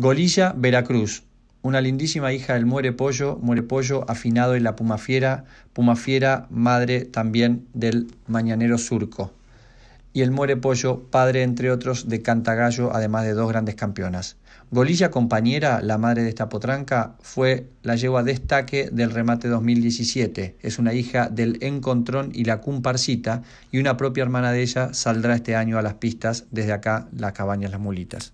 Golilla Veracruz, una lindísima hija del muere pollo, muere pollo afinado y la Puma Fiera, Puma Fiera, madre también del mañanero surco. Y el muere pollo, padre entre otros de Cantagallo, además de dos grandes campeonas. Golilla compañera, la madre de esta potranca, fue la yegua destaque del remate 2017. Es una hija del Encontrón y la Cumparcita, y una propia hermana de ella saldrá este año a las pistas desde acá, las cabañas Las Mulitas.